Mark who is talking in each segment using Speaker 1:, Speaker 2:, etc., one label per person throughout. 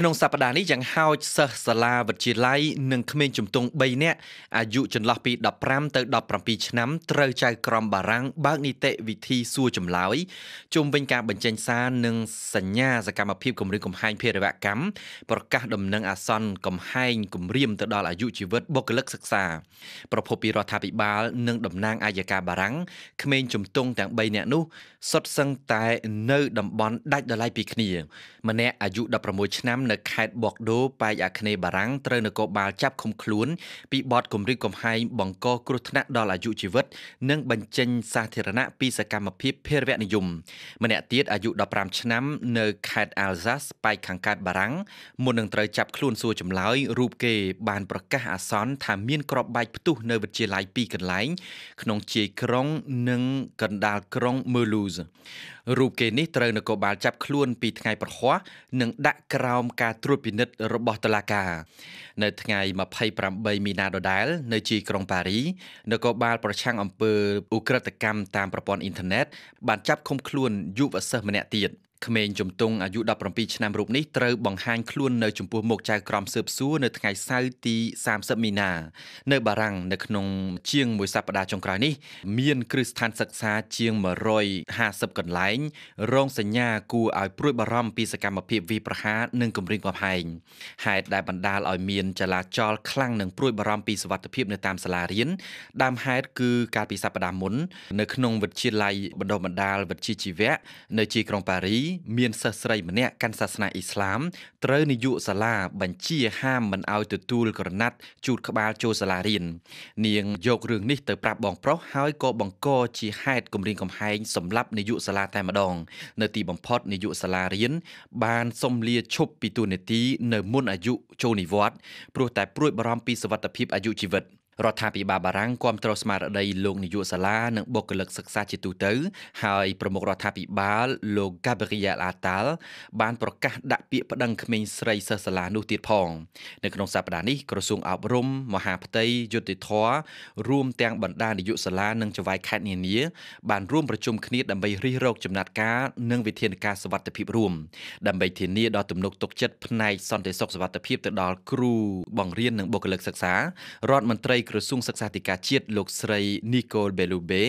Speaker 1: ក្នុងសប្តាហ៍នេះយ៉ាងហោចសិស្សសាលាវិទ្យាល័យនិងក្មេងជំទង់3នាក់អាយុចន្លោះពី15ទៅ17ឆ្នាំត្រូវចៅក្រមបារាំងបើកនីតិវិធីសួរចម្លើយជុំវិញការបញ្ចេញសារនិងសញ្ញាសកម្មភាពគម្រាមកំហែងភេរវកម្មប្រកាសដំណឹងអាសន្នកំហែងគម្រាមទៅដល់អាយុជីវិតបុគ្គលិកសិក្សាប្រភពពីរដ្ឋាភិបាលនិងតំណាងអัยការបារាំងក្មេងជំទង់ទាំង3នាក់នោះសុទ្ធសឹងតែនៅតំបន់ដាច់ដោយឡែកពីគ្នាម្នាក់អាយុ16ឆ្នាំនៅខេត្តបកដូប៉ែកអាគ្នេយ៍បារាំងត្រូវនគរបាលចាប់ឃុំខ្លួនពីបទគំរាមកំហែងបង្កគ្រោះថ្នាក់ដល់អាយុជីវិតនិងបញ្ចេញសាធារណៈពីសកម្មភាពភេរវនិយមម្នាក់ទៀតអាយុ15ឆ្នាំនៅខេត្តអាល់សាសប៉ែកខាងកើតបារាំងមុននឹងត្រូវចាប់ខ្លួនសួរចម្លើយរូបគេបានប្រកាសអាសន្នថាមានក្របបែកផ្ទុះនៅវិទ្យាល័យពីរកន្លែងក្នុងជាយក្រុងនិងកណ្ដាលក្រុងមើលូសរូបគេនេះត្រូវនគរបាលចាប់ខ្លួនពីថ្ងៃប្រហ័សនិងដាក់ក្រោមការត្រួតពិនិត្យរបស់តុលាការនៅថ្ងៃ28មីនាដដែលនៅជាក្រុងប៉ារីនគរបាលប្រឆាំងអំពើឧក្រិដ្ឋកម្មតាមប្រព័ន្ធអ៊ីនធឺណិតបានចាប់ឃុំខ្លួនយុវសិស្សម្នាក់ទៀតក្មេងជំទង់អាយុ17ឆ្នាំរូបនេះត្រូវបង្ហាញខ្លួននៅចំពោះមុខចៅក្រមស៊ើបសួរនៅថ្ងៃសៅរ៍ទី30មីនានៅ បារាំងនៅក្នុងជាងមួយសប្តាហ៍ចុងក្រោយនេះមាន គ្រឹះស្ថានសិក្សា ជាង150កន្លែងរងសញ្ញាគួរឲ្យព្រួយបារម្ភពីសកម្មភាពវាយប្រហារនិងគំរាមកំហែងហេតុដែលបណ្ដាលឲ្យមានចលាចលខ្លាំងនិងព្រួយបារម្ភពីសុវត្ថិភាពនៅតាមសាលារៀនដើមហេតុគឺកាលពីសប្តាហ៍មុននៅក្នុងវិទ្យាល័យបណ្ដុះបណ្ដាលវិជ្ជាជីវៈនៅជាក្រុងប៉ារីមានសិស្សស្រីម្នាក់កាន់សាសនាអ៊ីស្លាមត្រូវនាយកសាលាបញ្ជា ហាមមិនឲ្យទទួលក្រណាត់ជូតក្បាលចូលសាលារៀននាងយករឿងនេះទៅប្រាប់បងប្រុសហើយក៏បង្កជាហេតុគំរាមកំហែងសម្រាប់នាយកសាលាតែម្ដងនៅទីបំផុតនាយកសាលារៀន បានសុំលាឈប់ពីទូនេតិនៅមុនអាយុចូលនិវត្តន៍ព្រោះតែព្រួយបារម្ភពីសុវត្ថិភាពអាយុជីវិត។រដ្ឋាភិបាលបារាំងគ្រប់គ្រងស្មារតីលោកនាយកសាលានិងបុគ្គលិកសិក្សាជាទូទៅហើយប្រមុខរដ្ឋាភិបាលលោក Gabriel Attal បានប្រកាសដាក់ពាក្យប្តឹងក្មេងស្រីសិស្សសាលានោះទៀតផងនៅក្នុងសប្តាហ៍នេះក្រសួងអប់រំមហាផ្ទៃយុតិធ៌រួមទាំងបណ្ដានាយកសាលានិងចៅហ្វាយខេត្តនានាបានរួមប្រជុំគ្នាដើម្បីរិះរោចចំណាត់ការនិងវិធានការសុវត្ថិភាពរួមដើម្បីធានាដល់ទំនុកទុកចិត្តផ្នែកសន្តិសុខសុវត្ថិភាពទៅដល់គ្រូបង្រៀននិងបុគ្គលិកសិក្សារដ្ឋមន្ត្រីក្រសួងសិក្សាធិការជាតិលោកស្រី Nicole Belube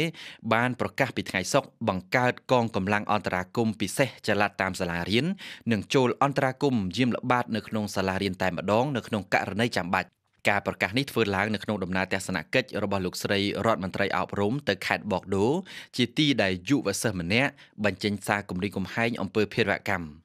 Speaker 1: បានប្រកាសពីថ្ងៃសុក្របង្កើតកងកម្លាំងអន្តរាគមពិសេសចល័តតាមសាលារៀននិងចូលអន្តរាគមយាមល្បាតនៅក្នុងសាលារៀនតែម្ដងនៅក្នុងករណីចាំបាច់ការប្រកាសនេះធ្វើឡើងនៅក្នុងដំណើរទស្សនកិច្ចរបស់លោកស្រីរដ្ឋមន្ត្រីអប់រំទៅខេត្តបកដូ ជាទីដែលយុវសិស្សម្នាក់បញ្ចេញសារគម្រិះគំហែងអំពើភេរវកម្ម។